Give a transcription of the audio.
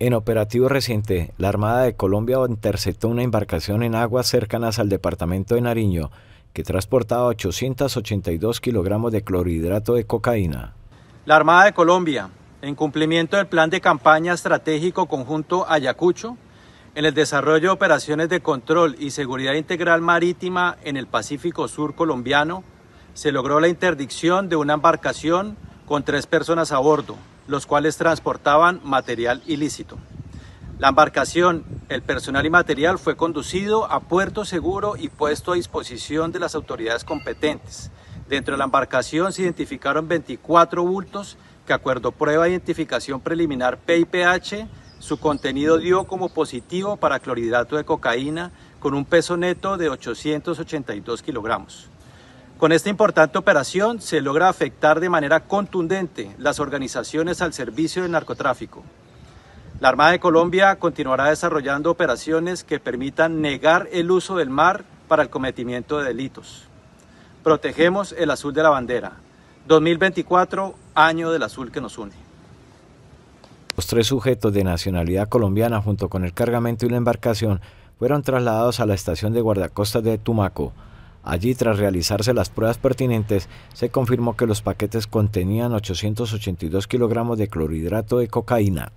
En operativo reciente, la Armada de Colombia interceptó una embarcación en aguas cercanas al departamento de Nariño que transportaba 882 kilogramos de clorhidrato de cocaína. La Armada de Colombia, en cumplimiento del Plan de Campaña Estratégico Conjunto Ayacucho, en el desarrollo de operaciones de control y seguridad integral marítima en el Pacífico Sur colombiano, se logró la interdicción de una embarcación con tres personas a bordo, los cuales transportaban material ilícito. La embarcación, el personal y material fue conducido a puerto seguro y puesto a disposición de las autoridades competentes. Dentro de la embarcación se identificaron 24 bultos que acuerdo prueba de identificación preliminar PIPH, su contenido dio como positivo para clorhidrato de cocaína con un peso neto de 882 kilogramos. Con esta importante operación se logra afectar de manera contundente las organizaciones al servicio del narcotráfico. La Armada de Colombia continuará desarrollando operaciones que permitan negar el uso del mar para el cometimiento de delitos. Protegemos el azul de la bandera. 2024, año del azul que nos une. Los tres sujetos de nacionalidad colombiana junto con el cargamento y la embarcación fueron trasladados a la estación de guardacostas de Tumaco. Allí, tras realizarse las pruebas pertinentes, se confirmó que los paquetes contenían 882 kilogramos de clorhidrato de cocaína.